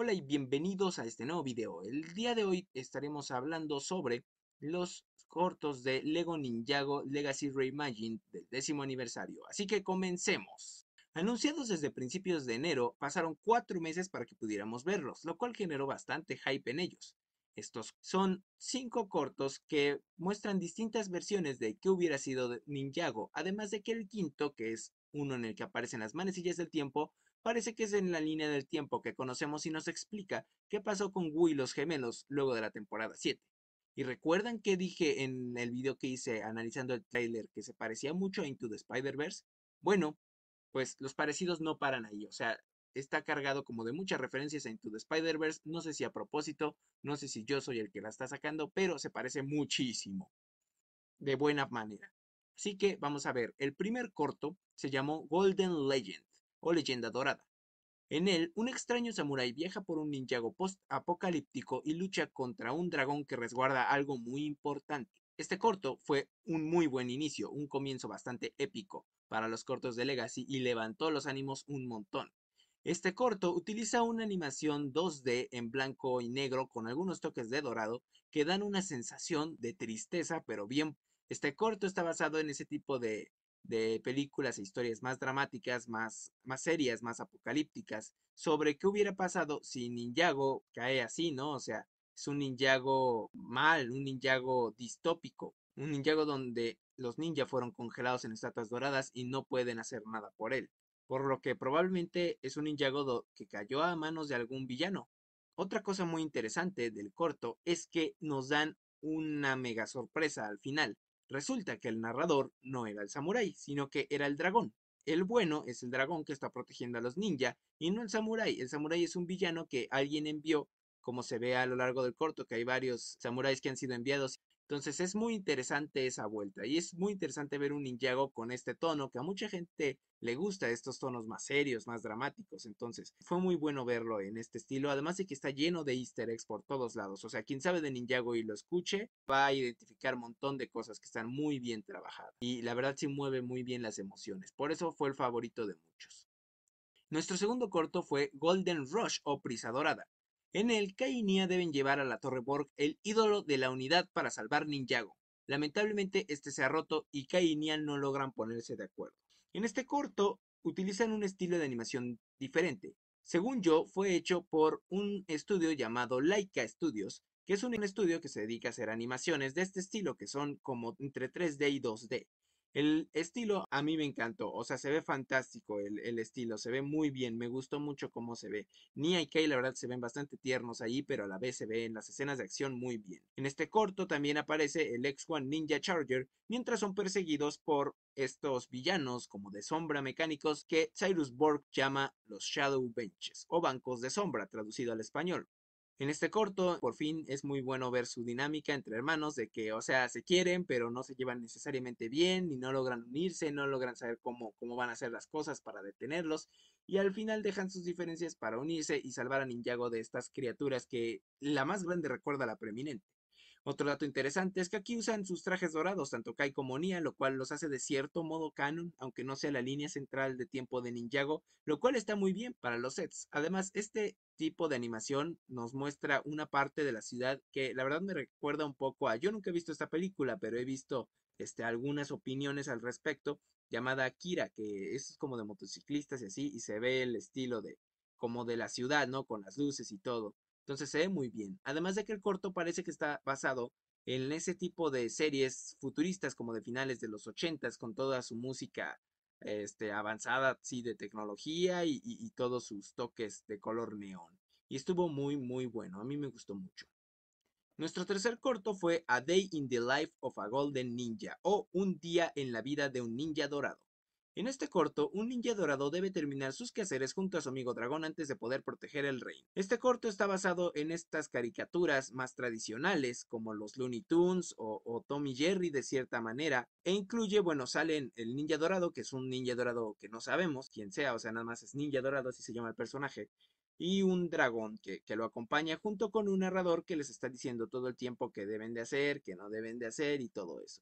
Hola y bienvenidos a este nuevo video. El día de hoy estaremos hablando sobre los cortos de Lego Ninjago Legacy Reimagined del décimo aniversario. Así que comencemos. Anunciados desde principios de enero, pasaron cuatro meses para que pudiéramos verlos, lo cual generó bastante hype en ellos. Estos son cinco cortos que muestran distintas versiones de qué hubiera sido Ninjago, además de que el quinto, que es uno en el que aparecen las manecillas del tiempo, parece que es en la línea del tiempo que conocemos y nos explica qué pasó con Wu y los gemelos luego de la temporada 7. Y recuerdan que dije en el video que hice analizando el trailer que se parecía mucho a Into the Spider-Verse? Bueno, pues los parecidos no paran ahí, o sea, está cargado como de muchas referencias a Into the Spider-Verse, no sé si a propósito, no sé si yo soy el que la está sacando, pero se parece muchísimo, de buena manera. Así que vamos a ver, el primer corto se llamó Golden Legend, o Leyenda Dorada. En él, un extraño samurái viaja por un Ninjago post-apocalíptico y lucha contra un dragón que resguarda algo muy importante. Este corto fue un muy buen inicio, un comienzo bastante épico para los cortos de Legacy y levantó los ánimos un montón. Este corto utiliza una animación 2D en blanco y negro con algunos toques de dorado que dan una sensación de tristeza pero bien. Este corto está basado en ese tipo de de películas e historias más dramáticas, más, más serias, más apocalípticas, sobre qué hubiera pasado si Ninjago cae así, ¿no? O sea, es un Ninjago mal, un Ninjago distópico, un Ninjago donde los ninjas fueron congelados en estatuas doradas y no pueden hacer nada por él, por lo que probablemente es un Ninjago que cayó a manos de algún villano. Otra cosa muy interesante del corto es que nos dan una mega sorpresa al final, Resulta que el narrador no era el samurái, sino que era el dragón. El bueno es el dragón que está protegiendo a los ninja y no el samurái. El samurái es un villano que alguien envió, como se ve a lo largo del corto, que hay varios samuráis que han sido enviados entonces es muy interesante esa vuelta y es muy interesante ver un Ninjago con este tono que a mucha gente le gusta, estos tonos más serios, más dramáticos. Entonces fue muy bueno verlo en este estilo, además de que está lleno de easter eggs por todos lados. O sea, quien sabe de Ninjago y lo escuche va a identificar un montón de cosas que están muy bien trabajadas y la verdad sí mueve muy bien las emociones. Por eso fue el favorito de muchos. Nuestro segundo corto fue Golden Rush o Prisa Dorada, en el, Kai y deben llevar a la Torre Borg el ídolo de la unidad para salvar Ninjago. Lamentablemente este se ha roto y Kai y no logran ponerse de acuerdo. En este corto utilizan un estilo de animación diferente. Según yo, fue hecho por un estudio llamado Laika Studios, que es un estudio que se dedica a hacer animaciones de este estilo, que son como entre 3D y 2D. El estilo a mí me encantó, o sea, se ve fantástico el, estilo, se ve muy bien, me gustó mucho cómo se ve. Nia y Kay la verdad se ven bastante tiernos ahí, pero a la vez se ven las escenas de acción muy bien. En este corto también aparece el X1 Ninja Charger, mientras son perseguidos por estos villanos como de sombra mecánicos que Cyrus Borg llama los Shadow Benches o bancos de sombra traducido al español. En este corto, por fin es muy bueno ver su dinámica entre hermanos, de que, o sea, se quieren, pero no se llevan necesariamente bien, y no logran unirse, no logran saber cómo, cómo van a hacer las cosas para detenerlos, y al final dejan sus diferencias para unirse y salvar a Ninjago de estas criaturas que la más grande recuerda a la preeminente. Otro dato interesante es que aquí usan sus trajes dorados, tanto Kai como Nia, lo cual los hace de cierto modo canon, aunque no sea la línea central de tiempo de Ninjago, lo cual está muy bien para los sets. Además, este tipo de animación nos muestra una parte de la ciudad que la verdad me recuerda un poco a, yo nunca he visto esta película, pero he visto este, algunas opiniones al respecto, llamada Akira, que es como de motociclistas y así, y se ve el estilo de como de la ciudad, ¿no? Con las luces y todo. Entonces se ve muy bien. Además de que el corto parece que está basado en ese tipo de series futuristas como de finales de los 80 con toda su música este, avanzada, sí, de tecnología y todos sus toques de color neón. Y estuvo muy, muy bueno. A mí me gustó mucho. Nuestro tercer corto fue A Day in the Life of a Golden Ninja o Un día en la vida de un ninja dorado. En este corto, un ninja dorado debe terminar sus quehaceres junto a su amigo dragón antes de poder proteger el reino. Este corto está basado en estas caricaturas más tradicionales, como los Looney Tunes o, Tommy Jerry de cierta manera, e incluye, bueno, salen el ninja dorado, que es un ninja dorado que no sabemos quién sea, o sea, nada más es ninja dorado, así se llama el personaje, y un dragón que, que, lo acompaña junto con un narrador que les está diciendo todo el tiempo qué deben de hacer, qué no deben de hacer y todo eso.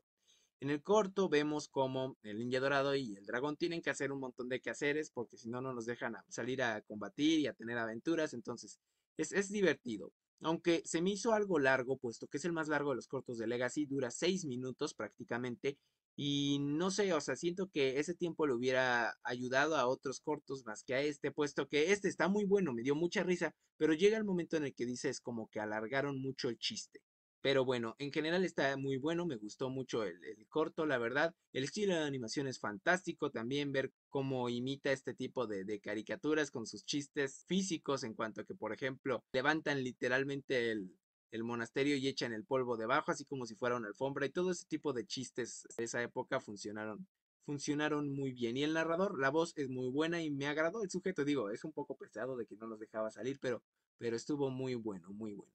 En el corto vemos como el ninja dorado y el dragón tienen que hacer un montón de quehaceres porque si no, no nos dejan salir a combatir y a tener aventuras. Entonces, es, divertido. Aunque se me hizo algo largo, puesto que es el más largo de los cortos de Legacy, dura seis minutos prácticamente. Y no sé, o sea, siento que ese tiempo le hubiera ayudado a otros cortos más que a este, puesto que este está muy bueno, me dio mucha risa, pero llega el momento en el que dices como que alargaron mucho el chiste. Pero bueno, en general está muy bueno, me gustó mucho el, corto, la verdad. El estilo de animación es fantástico, también ver cómo imita este tipo de, caricaturas con sus chistes físicos en cuanto a que, por ejemplo, levantan literalmente el, el monasterio y echan el polvo debajo, así como si fuera una alfombra, y todo ese tipo de chistes de esa época funcionaron funcionaron muy bien. Y el narrador, la voz es muy buena y me agradó el sujeto. Digo, es un poco pesado de que no los dejaba salir, pero, pero estuvo muy bueno, muy bueno.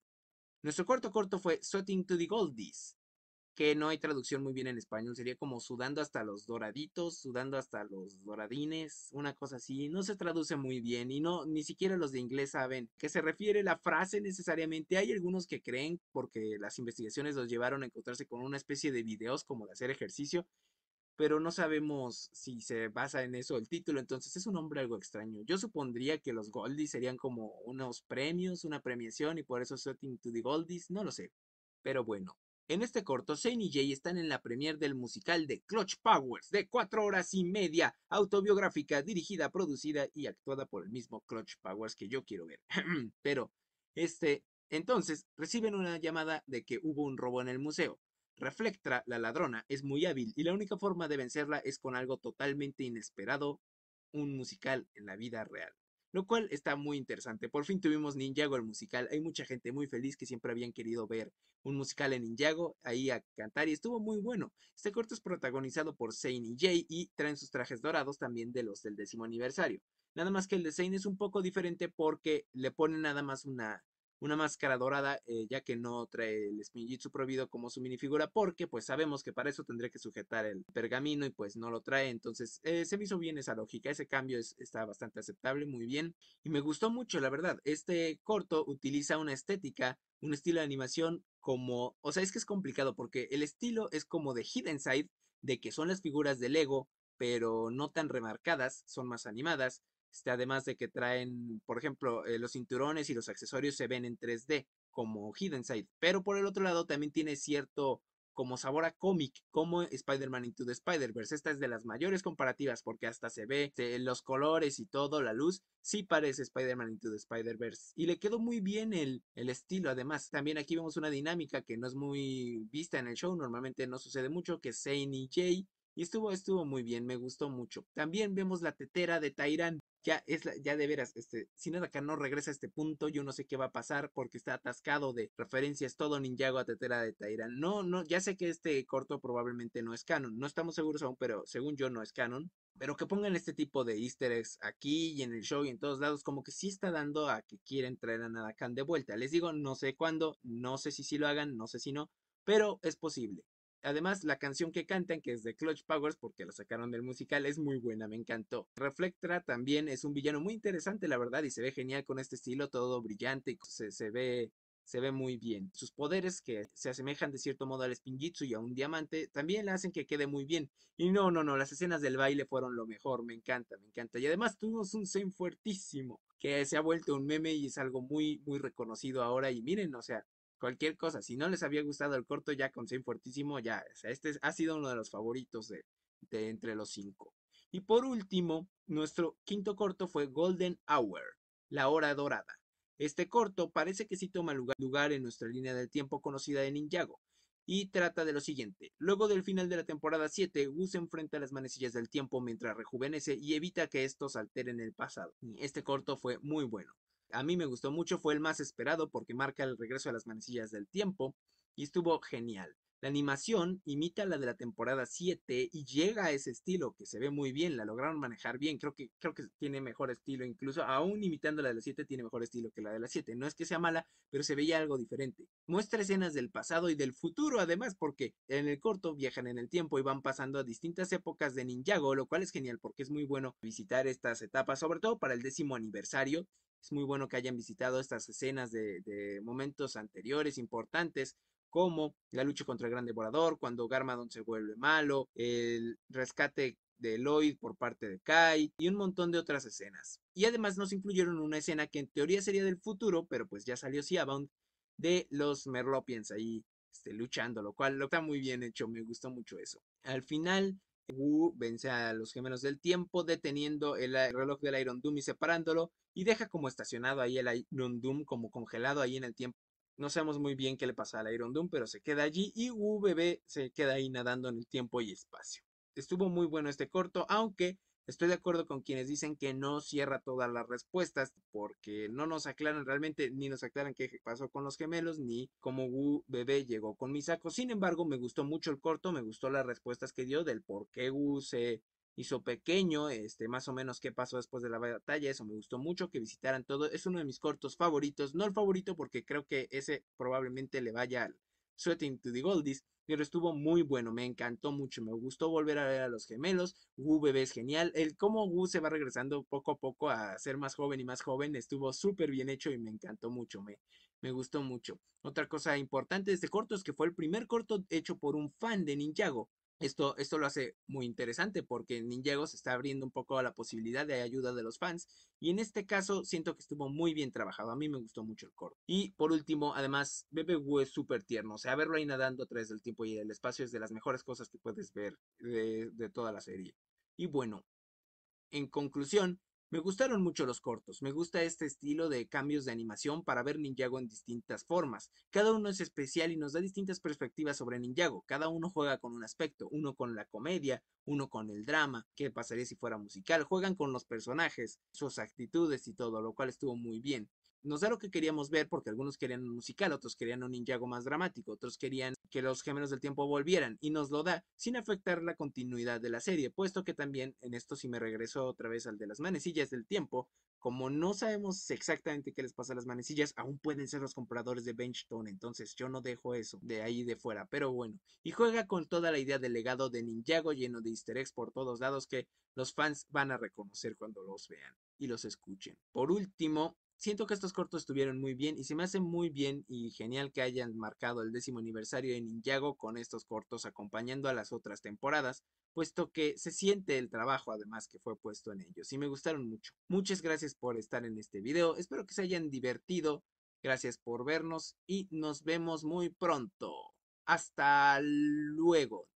Nuestro cuarto corto fue Sweating to the Goldies, que no hay traducción muy bien en español, sería como sudando hasta los doraditos, sudando hasta los doradines, una cosa así, no se traduce muy bien y no, ni siquiera los de inglés saben qué se refiere la frase necesariamente. Hay algunos que creen, porque las investigaciones los llevaron a encontrarse con una especie de videos como de hacer ejercicio, pero no sabemos si se basa en eso el título, entonces es un nombre algo extraño. Yo supondría que los Goldies serían como unos premios, una premiación y por eso Setting to the Goldies, no lo sé. Pero bueno, en este corto, Shane y Jay están en la premiere del musical de Clutch Powers de cuatro horas y media, autobiográfica, dirigida, producida y actuada por el mismo Clutch Powers que yo quiero ver. pero, este, entonces, reciben una llamada de que hubo un robo en el museo. Reflectra, la ladrona, es muy hábil y la única forma de vencerla es con algo totalmente inesperado, un musical en la vida real. Lo cual está muy interesante. Por fin tuvimos Ninjago el musical. Hay mucha gente muy feliz que siempre habían querido ver un musical en Ninjago ahí a cantar y estuvo muy bueno. Este corto es protagonizado por Zane y Jay y traen sus trajes dorados también de los del décimo aniversario. Nada más que el de Zane es un poco diferente porque le ponen nada más una, una máscara dorada, eh, ya que no trae el Spinjitzu prohibido como su minifigura, porque pues sabemos que para eso tendría que sujetar el pergamino y pues no lo trae, entonces eh, se me hizo bien esa lógica, ese cambio está bastante aceptable, muy bien, y me gustó mucho, la verdad, este corto utiliza una estética, un estilo de animación como, o sea, es que es complicado porque el estilo es como de Hidden Side, de que son las figuras de Lego, pero no tan remarcadas, son más animadas, este, además de que traen, por ejemplo, eh, los cinturones y los accesorios se ven en 3D, como Hidden Side. Pero por el otro lado también tiene cierto como sabor a cómic, como Spider-Man Into the Spider-Verse. Esta es de las mayores comparativas porque hasta se ve los colores y todo, la luz, sí parece Spider-Man Into the Spider-Verse. Y le quedó muy bien el, el, estilo, además. También aquí vemos una dinámica que no es muy vista en el show, normalmente no sucede mucho, que Zane y Jay y estuvo, estuvo muy bien, me gustó mucho. También vemos la tetera de Tairán. Ya es ya de veras, este, acá no regresa a este punto, yo no sé qué va a pasar porque está atascado de referencias todo Ninjago a tetera de Tairán. No, no, ya sé que este corto probablemente no es canon, no estamos seguros aún, pero según yo no es canon. Pero que pongan este tipo de easter eggs aquí y en el show y en todos lados, como que sí está dando a que quieren traer a Nadakan de vuelta. Les digo, no sé cuándo, no sé si sí lo hagan, no sé si no, pero es posible. Además, la canción que cantan, que es de Clutch Powers, porque la sacaron del musical, es muy buena, me encantó. Reflectra también es un villano muy interesante, la verdad, y se ve genial con este estilo, todo brillante, y se, ve se ve muy bien. Sus poderes, que se asemejan de cierto modo al Spinjitzu y a un diamante, también le hacen que quede muy bien. Y no, no, no, las escenas del baile fueron lo mejor, me encanta, me encanta. Y además tuvimos un Zen fuertísimo, que se ha vuelto un meme y es algo muy, muy reconocido ahora. Y miren, o sea, cualquier cosa. Si no les había gustado el corto, ya con Sein Fortísimo, ya, este ha sido uno de los favoritos de, entre los cinco. Y por último, nuestro quinto corto fue Golden Hour, la hora dorada. Este corto parece que sí toma lugar en nuestra línea del tiempo conocida de Ninjago, y trata de lo siguiente. Luego del final de la temporada 7, Gus se enfrenta a las manecillas del tiempo mientras rejuvenece y evita que estos alteren el pasado. Este corto fue muy bueno a mí me gustó mucho, fue el más esperado porque marca el regreso a las manecillas del tiempo y estuvo genial. La animación imita la de la temporada 7 y llega a ese estilo que se ve muy bien, la lograron manejar bien, creo que, creo que tiene mejor estilo, incluso aún imitando la de la 7 tiene mejor estilo que la de la 7, no es que sea mala, pero se veía algo diferente. Muestra escenas del pasado y del futuro además, porque en el corto viajan en el tiempo y van pasando a distintas épocas de Ninjago, lo cual es genial porque es muy bueno visitar estas etapas, sobre todo para el décimo aniversario es muy bueno que hayan visitado estas escenas de, momentos anteriores importantes como la lucha contra el Gran Devorador, cuando Garmadon se vuelve malo, el rescate de Lloyd por parte de Kai y un montón de otras escenas. Y además nos incluyeron una escena que en teoría sería del futuro, pero pues ya salió Seabound, de los Merlopians ahí este, luchando, lo cual lo está muy bien hecho, me gustó mucho eso. Al final Wu vence a los gemelos del tiempo deteniendo el reloj del Iron Doom y separándolo y deja como estacionado ahí el Iron Doom como congelado ahí en el tiempo. No sabemos muy bien qué le pasa al Iron Doom, pero se queda allí y Wu bebé se queda ahí nadando en el tiempo y espacio. Estuvo muy bueno este corto, aunque Estoy de acuerdo con quienes dicen que no cierra todas las respuestas porque no nos aclaran realmente ni nos aclaran qué pasó con los gemelos ni cómo Wu bebé llegó con saco. Sin embargo, me gustó mucho el corto, me gustó las respuestas que dio del por qué Wu se hizo pequeño, este, más o menos qué pasó después de la batalla, eso me gustó mucho, que visitaran todo, es uno de mis cortos favoritos, no el favorito porque creo que ese probablemente le vaya al. Sweating to the Goldies, pero estuvo muy bueno, me encantó mucho, me gustó volver a ver a los gemelos, Wu bebé es genial, el cómo Wu se va regresando poco a poco a ser más joven y más joven, estuvo súper bien hecho y me encantó mucho, me, me gustó mucho. Otra cosa importante de este corto es que fue el primer corto hecho por un fan de Ninjago, esto, lo hace muy interesante porque Ninjago se está abriendo un poco a la posibilidad de ayuda de los fans y en este caso siento que estuvo muy bien trabajado, a mí me gustó mucho el coro. Y por último, además, Wu es súper tierno, o sea, verlo ahí nadando a través del tiempo y el espacio es de las mejores cosas que puedes ver de, de toda la serie. Y bueno, en conclusión, me gustaron mucho los cortos, me gusta este estilo de cambios de animación para ver Ninjago en distintas formas. Cada uno es especial y nos da distintas perspectivas sobre Ninjago. Cada uno juega con un aspecto, uno con la comedia, uno con el drama, qué pasaría si fuera musical. Juegan con los personajes, sus actitudes y todo, lo cual estuvo muy bien nos da lo que queríamos ver, porque algunos querían un musical, otros querían un Ninjago más dramático, otros querían que los géneros del tiempo volvieran, y nos lo da sin afectar la continuidad de la serie, puesto que también, en esto si me regreso otra vez al de las manecillas del tiempo, como no sabemos exactamente qué les pasa a las manecillas, aún pueden ser los compradores de Benchtone, entonces yo no dejo eso de ahí de fuera, pero bueno, y juega con toda la idea del legado de Ninjago lleno de easter eggs por todos lados que los fans van a reconocer cuando los vean y los escuchen. Por último, siento que estos cortos estuvieron muy bien y se me hace muy bien y genial que hayan marcado el décimo aniversario de Ninjago con estos cortos acompañando a las otras temporadas, puesto que se siente el trabajo además que fue puesto en ellos y me gustaron mucho. Muchas gracias por estar en este video, espero que se hayan divertido, gracias por vernos y nos vemos muy pronto. Hasta luego.